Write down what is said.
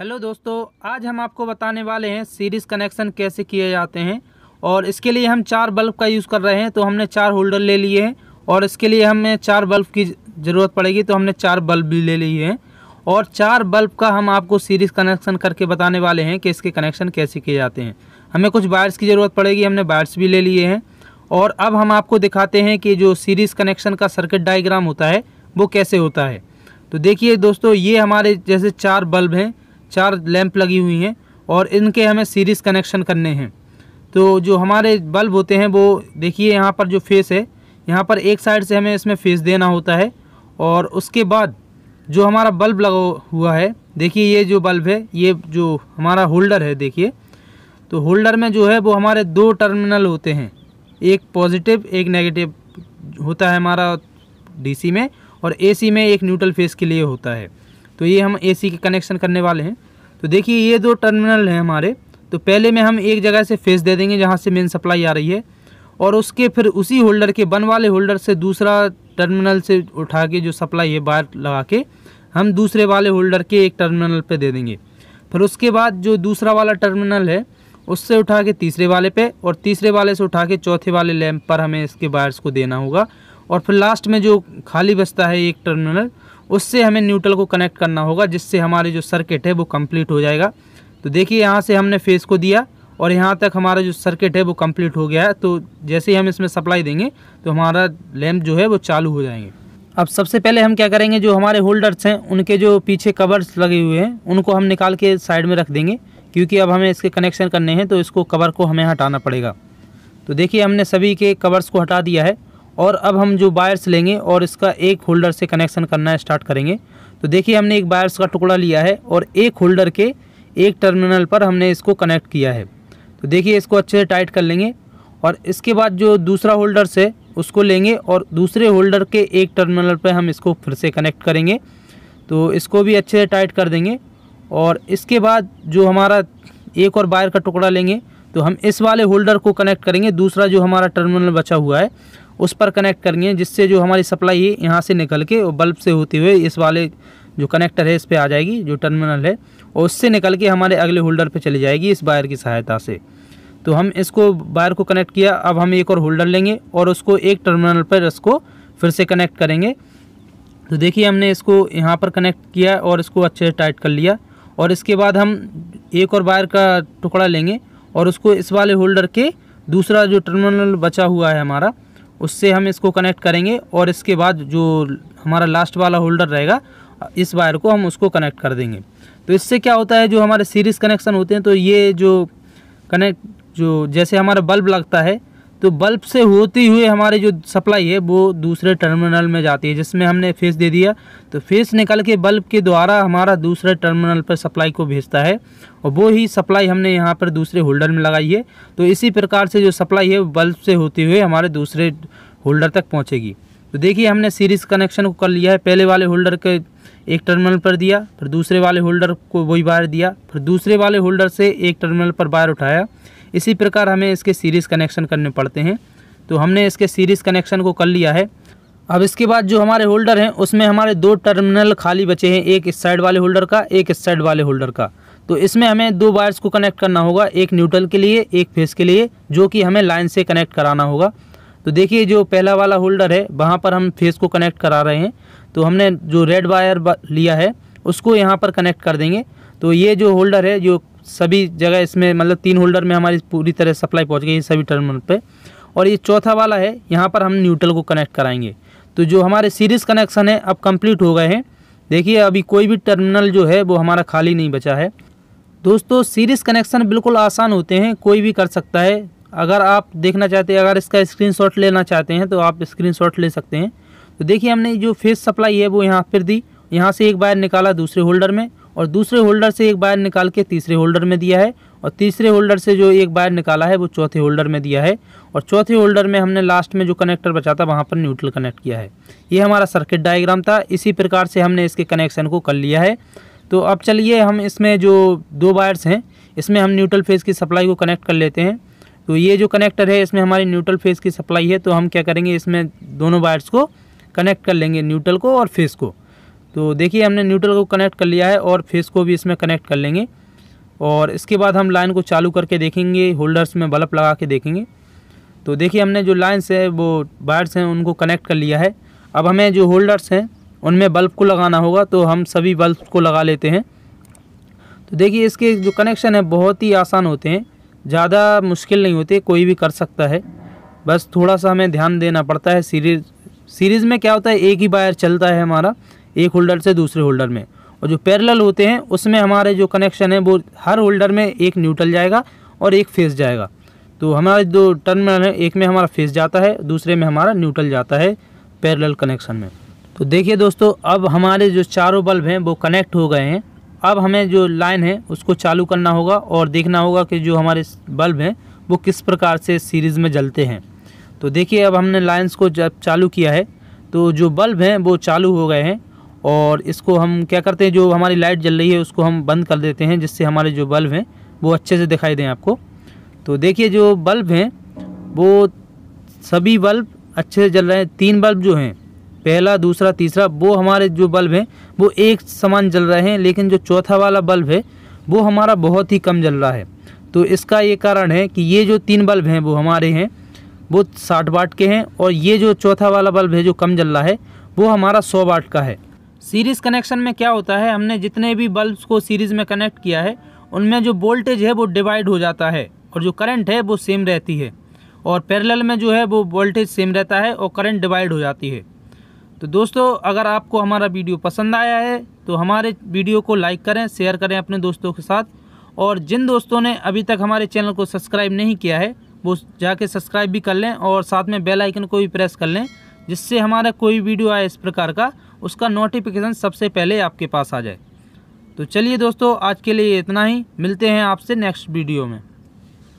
hello दोस्तों आज हम आपको बताने वाले हैं सीरीज़ कनेक्शन कैसे किए जाते हैं और इसके लिए हम चार बल्ब का यूज़ कर रहे हैं तो हमने चार होल्डर ले लिए हैं और इसके लिए हमें चार बल्ब की ज़रूरत पड़ेगी तो हमने चार बल्ब भी ले लिए हैं और चार बल्ब का हम आपको सीरीज़ कनेक्शन करके बताने वाले हैं कि इसके कनेक्शन कैसे किए जाते हैं हमें कुछ वायर्स की ज़रूरत पड़ेगी हमने वायर्स भी ले लिए हैं और अब हम आपको दिखाते हैं कि जो सीरीज़ कनेक्शन का सर्किट डाइग्राम होता है वो कैसे होता है तो देखिए दोस्तों ये हमारे जैसे चार बल्ब हैं चार लैंप लगी हुई हैं और इनके हमें सीरीज़ कनेक्शन करने हैं तो जो हमारे बल्ब होते हैं वो देखिए यहाँ पर जो फेस है यहाँ पर एक साइड से हमें इसमें फेस देना होता है और उसके बाद जो हमारा बल्ब लगा हुआ है देखिए ये जो बल्ब है ये जो हमारा होल्डर है देखिए तो होल्डर में जो है वो हमारे दो टर्मिनल होते हैं एक पॉजिटिव एक नेगेटिव होता है हमारा डीसी में और एसी में एक न्यूट्रल फेस के लिए होता है तो ये हम ए के कनेक्शन करने वाले हैं तो देखिए ये दो टर्मिनल हैं हमारे तो पहले में हम एक जगह से फेस दे देंगे जहाँ से मेन सप्लाई आ रही है और उसके फिर उसी होल्डर के बन वाले होल्डर से दूसरा टर्मिनल से उठा के जो सप्लाई है बाहर लगा के हम दूसरे वाले होल्डर के एक टर्मिनल पे दे देंगे फिर उसके बाद जो दूसरा वाला टर्मिनल है उससे उठा के तीसरे वाले पे और तीसरे वाले से उठा के चौथे वाले लैम्प पर हमें इसके वायर्स को देना होगा और फिर लास्ट में जो खाली बचता है एक टर्मिनल उससे हमें न्यूट्रल को कनेक्ट करना होगा जिससे हमारी जो सर्किट है वो कम्प्लीट हो जाएगा तो देखिए यहाँ से हमने फेस को दिया और यहाँ तक हमारा जो सर्किट है वो कम्प्लीट हो गया है तो जैसे ही हम इसमें सप्लाई देंगे तो हमारा लैम्प जो है वो चालू हो जाएंगे अब सबसे पहले हम क्या करेंगे जो हमारे होल्डर्स हैं उनके जो पीछे कवर्स लगे हुए हैं उनको हम निकाल के साइड में रख देंगे क्योंकि अब हमें इसके कनेक्शन करने हैं तो इसको कवर को हमें हटाना पड़ेगा तो देखिए हमने सभी के कवर्स को हटा दिया है और अब हम जो वायर्स लेंगे और इसका एक होल्डर से कनेक्शन करना स्टार्ट करेंगे तो देखिए हमने एक वायर्स का टुकड़ा लिया है और एक होल्डर के एक टर्मिनल पर हमने इसको कनेक्ट किया है तो देखिए इसको अच्छे से टाइट कर लेंगे और इसके बाद जो दूसरा होल्डर से उसको लेंगे और दूसरे होल्डर के एक टर्मिनल पर हम इसको फिर से कनेक्ट करेंगे तो इसको भी अच्छे से टाइट कर देंगे और इसके बाद जो हमारा एक और वायर का टुकड़ा लेंगे तो हम इस वाले होल्डर को कनेक्ट करेंगे दूसरा जो हमारा टर्मिनल बचा हुआ है उस पर कनेक्ट करनी है जिससे जो हमारी सप्लाई है यहाँ से निकल के और बल्ब से होते हुए इस वाले जो कनेक्टर है इस पर आ जाएगी जो टर्मिनल है और उससे निकल के हमारे अगले होल्डर पर चली जाएगी इस वायर की सहायता से तो हम इसको वायर को कनेक्ट किया अब हम एक और होल्डर लेंगे और उसको एक टर्मिनल पर इसको फिर से कनेक्ट करेंगे तो देखिए हमने इसको यहाँ पर कनेक्ट किया और इसको अच्छे से टाइट कर लिया और इसके बाद हम एक और वायर का टुकड़ा लेंगे और उसको इस वाले होल्डर के दूसरा जो टर्मिनल बचा हुआ है हमारा उससे हम इसको कनेक्ट करेंगे और इसके बाद जो हमारा लास्ट वाला होल्डर रहेगा इस वायर को हम उसको कनेक्ट कर देंगे तो इससे क्या होता है जो हमारे सीरीज़ कनेक्शन होते हैं तो ये जो कनेक्ट जो जैसे हमारा बल्ब लगता है तो बल्ब से होती हुए हमारी जो सप्लाई है वो दूसरे टर्मिनल में जाती है जिसमें हमने फेस दे दिया तो फेस निकल के बल्ब के द्वारा हमारा दूसरे टर्मिनल पर सप्लाई को भेजता है और वो ही सप्लाई हमने यहाँ पर दूसरे होल्डर में लगाई है तो इसी प्रकार से जो सप्लाई है बल्ब से होते हुए हमारे दूसरे होल्डर तक पहुँचेगी तो देखिए हमने सीरीज़ कनेक्शन को कर लिया है पहले वाले होल्डर के एक टर्मिनल पर दिया फिर दूसरे वाले होल्डर को वही वायर दिया फिर दूसरे वाले होल्डर से एक टर्मिनल पर वायर उठाया इसी प्रकार हमें इसके सीरीज़ कनेक्शन करने पड़ते हैं तो हमने इसके सीरीज़ कनेक्शन को कर लिया है अब इसके बाद जो हमारे होल्डर हैं उसमें हमारे दो टर्मिनल खाली बचे हैं एक इस साइड वाले होल्डर का एक इस साइड वाले होल्डर का तो इसमें हमें दो वायर्स को कनेक्ट करना होगा एक न्यूट्रल के लिए एक फेस के लिए जो कि हमें लाइन से कनेक्ट कराना होगा तो देखिए जो पहला वाला होल्डर है वहाँ पर हम फेस को कनेक्ट करा रहे हैं तो हमने जो रेड वायर लिया है उसको यहाँ पर कनेक्ट कर देंगे तो ये जो होल्डर है जो सभी जगह इसमें मतलब तीन होल्डर में हमारी पूरी तरह सप्लाई पहुँच गई है सभी टर्मिनल पर और ये चौथा वाला है यहाँ पर हम न्यूट्रल को कनेक्ट कराएंगे तो जो हमारे सीरीज़ कनेक्शन है अब कंप्लीट हो गए हैं देखिए अभी कोई भी टर्मिनल जो है वो हमारा खाली नहीं बचा है दोस्तों सीरीज़ कनेक्शन बिल्कुल आसान होते हैं कोई भी कर सकता है अगर आप देखना चाहते हैं अगर इसका स्क्रीन लेना चाहते हैं तो आप स्क्रीन ले सकते हैं तो देखिए हमने जो फेस सप्लाई है वो यहाँ पर दी यहाँ से एक बायर निकाला दूसरे होल्डर में और दूसरे होल्डर से एक वायर निकाल के तीसरे होल्डर में दिया है और तीसरे होल्डर से जो एक वायर निकाला है वो चौथे होल्डर में दिया है और चौथे होल्डर में हमने लास्ट में जो कनेक्टर बचा था वहाँ पर न्यूट्रल कनेक्ट किया है ये हमारा सर्किट डायग्राम था इसी प्रकार से हमने इसके कनेक्शन को कर लिया है तो अब चलिए हम इसमें जो दो वायर्स हैं इसमें हम न्यूट्रल फेज़ की सप्लाई को कनेक्ट कर लेते हैं तो ये जो कनेक्टर है इसमें हमारी न्यूट्रल फेज़ की सप्लाई है तो हम क्या करेंगे इसमें दोनों वायर्स को कनेक्ट कर लेंगे न्यूट्रल को और फेज़ को तो देखिए हमने न्यूट्रल को कनेक्ट कर लिया है और फेस को भी इसमें कनेक्ट कर लेंगे और इसके बाद हम लाइन को चालू करके देखेंगे होल्डर्स में बल्ब लगा के देखेंगे तो देखिए हमने जो लाइन्स है वो वायर्स हैं उनको कनेक्ट कर लिया है अब हमें जो होल्डर्स हैं उनमें बल्ब को लगाना होगा तो हम सभी बल्ब को लगा लेते हैं तो देखिए इसके जो कनेक्शन है बहुत ही आसान होते हैं ज़्यादा मुश्किल नहीं होते कोई भी कर सकता है बस थोड़ा सा हमें ध्यान देना पड़ता है सीरीज सीरीज़ में क्या होता है एक ही वायर चलता है हमारा एक होल्डर से दूसरे होल्डर में और जो पैरेलल होते हैं उसमें हमारे जो कनेक्शन है वो हर होल्डर में एक न्यूट्रल जाएगा और एक फेस जाएगा तो हमारा जो टर्मिनल है एक में हमारा फेस जाता है दूसरे में हमारा न्यूट्रल जाता है पैरेलल कनेक्शन में तो देखिए दोस्तों अब हमारे जो चारों बल्ब हैं वो कनेक्ट हो गए हैं अब हमें जो लाइन है उसको चालू करना होगा और देखना होगा कि जो हमारे बल्ब हैं वो किस प्रकार से सीरीज़ में जलते हैं तो देखिए अब हमने लाइन्स को जब चालू किया है तो जो बल्ब हैं वो चालू हो गए हैं और इसको हम क्या करते हैं जो हमारी लाइट जल रही है उसको हम बंद कर देते हैं जिससे हमारे जो बल्ब हैं वो अच्छे से दिखाई दें आपको तो देखिए जो बल्ब हैं वो सभी बल्ब अच्छे से जल रहे हैं तीन बल्ब जो हैं पहला दूसरा तीसरा वो हमारे जो बल्ब हैं वो एक समान जल रहे हैं लेकिन जो चौथा वाला बल्ब है वो हमारा बहुत ही कम जल रहा है तो इसका ये कारण है कि ये जो तीन बल्ब हैं वो हमारे हैं वो साठ वाट के हैं और ये जो चौथा वाला बल्ब है जो कम जल रहा है वो हमारा सौ वाट का है सीरीज़ कनेक्शन में क्या होता है हमने जितने भी बल्ब्स को सीरीज़ में कनेक्ट किया है उनमें जो वोल्टेज है वो डिवाइड हो जाता है और जो करंट है वो सेम रहती है और पैरेलल में जो है वो वोल्टेज सेम रहता है और करंट डिवाइड हो जाती है तो दोस्तों अगर आपको हमारा वीडियो पसंद आया है तो हमारे वीडियो को लाइक करें शेयर करें अपने दोस्तों के साथ और जिन दोस्तों ने अभी तक हमारे चैनल को सब्सक्राइब नहीं किया है वो जाके सब्सक्राइब भी कर लें और साथ में बेल आइकन को भी प्रेस कर लें जिससे हमारा कोई वीडियो आए इस प्रकार का उसका नोटिफिकेशन सबसे पहले आपके पास आ जाए तो चलिए दोस्तों आज के लिए इतना ही मिलते हैं आपसे नेक्स्ट वीडियो में